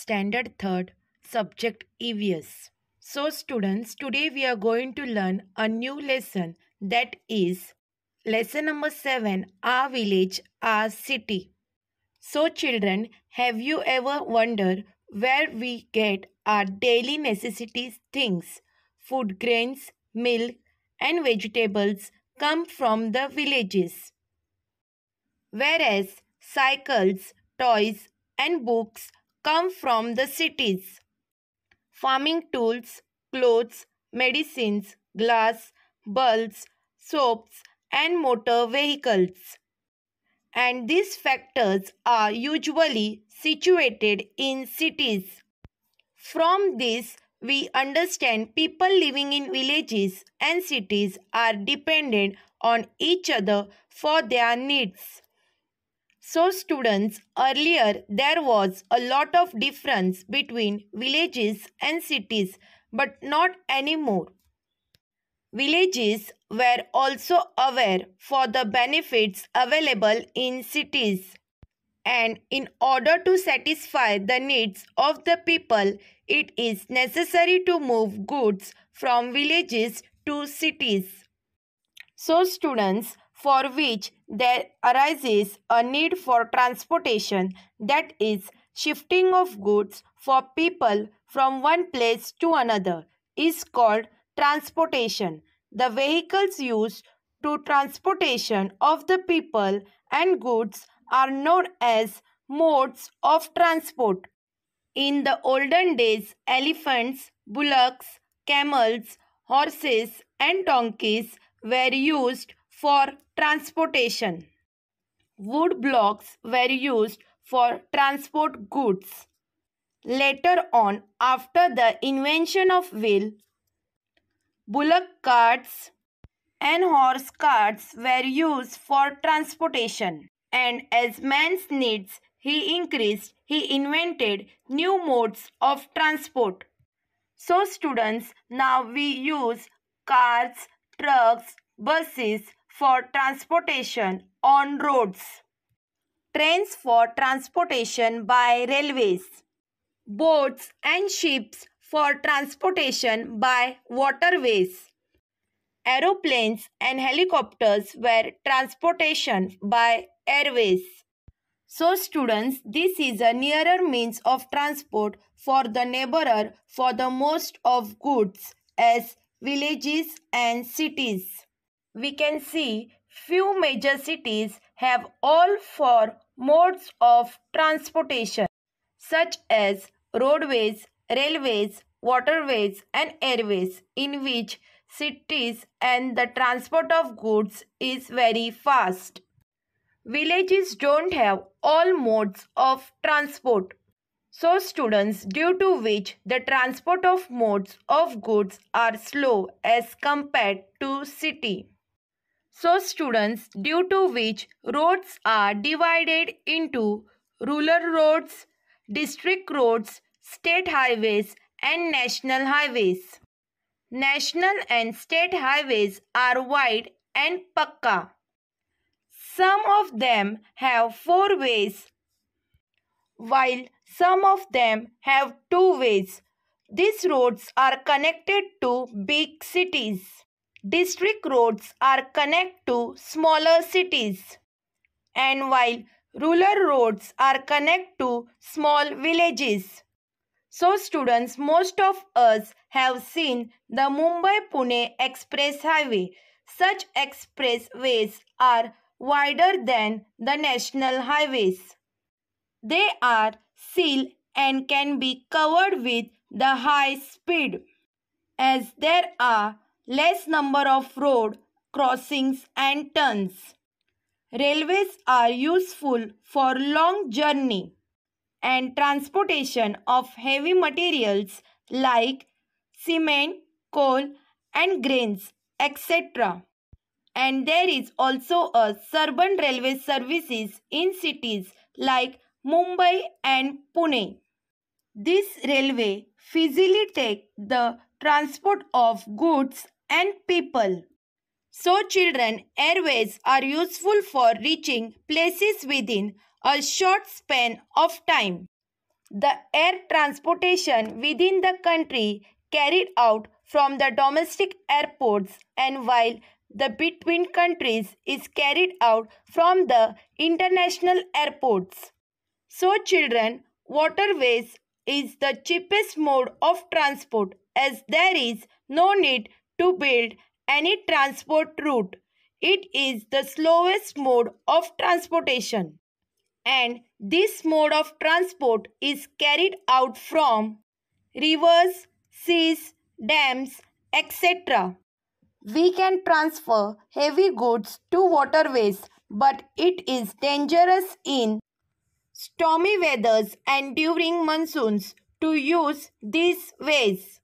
standard 3rd subject EVS. So students today we are going to learn a new lesson that is lesson number 7 our village our city. So children have you ever wondered where we get our daily necessities things food grains milk and vegetables come from the villages. Whereas cycles, toys, and books come from the cities. Farming tools, clothes, medicines, glass, bulbs, soaps, and motor vehicles. And these factors are usually situated in cities. From this, we understand people living in villages and cities are dependent on each other for their needs. So students, earlier there was a lot of difference between villages and cities but not anymore. Villages were also aware for the benefits available in cities. And in order to satisfy the needs of the people, it is necessary to move goods from villages to cities. So students, for which there arises a need for transportation, that is, shifting of goods for people from one place to another, is called transportation. The vehicles used to transportation of the people and goods are known as modes of transport. In the olden days, elephants, bullocks, camels, horses, and donkeys were used for transportation. Wood blocks were used for transport goods. Later on, after the invention of wheel, bullock carts and horse carts were used for transportation. And as man's needs he increased, he invented new modes of transport. So students, now we use cars, trucks, buses, for transportation on roads, trains for transportation by railways, boats and ships for transportation by waterways. Aeroplanes and helicopters were transportation by airways. So students, this is a nearer means of transport for the neighborer for the most of goods as villages and cities we can see few major cities have all four modes of transportation such as roadways, railways, waterways and airways in which cities and the transport of goods is very fast. Villages don't have all modes of transport. So students due to which the transport of modes of goods are slow as compared to city. So students, due to which roads are divided into rural roads, district roads, state highways and national highways. National and state highways are wide and pakka. Some of them have four ways while some of them have two ways. These roads are connected to big cities district roads are connect to smaller cities and while rural roads are connect to small villages. So students, most of us have seen the Mumbai-Pune Express Highway. Such expressways are wider than the national highways. They are sealed and can be covered with the high speed as there are less number of road crossings and turns. Railways are useful for long journey and transportation of heavy materials like cement, coal and grains etc. And there is also a suburban railway services in cities like Mumbai and Pune. This railway facilitates the transport of goods and people. So children, airways are useful for reaching places within a short span of time. The air transportation within the country carried out from the domestic airports and while the between countries is carried out from the international airports. So children, waterways is the cheapest mode of transport as there is no need to build any transport route. It is the slowest mode of transportation. And this mode of transport is carried out from rivers, seas, dams, etc. We can transfer heavy goods to waterways, but it is dangerous in stormy weathers and during monsoons to use these ways.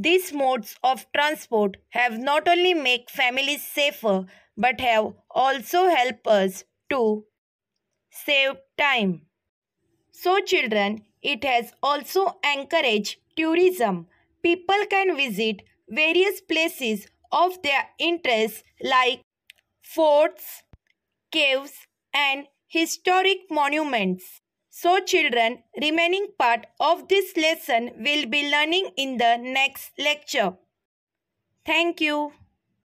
These modes of transport have not only make families safer but have also help us to save time. So children, it has also encouraged tourism. People can visit various places of their interest like forts, caves and historic monuments. So children, remaining part of this lesson will be learning in the next lecture. Thank you.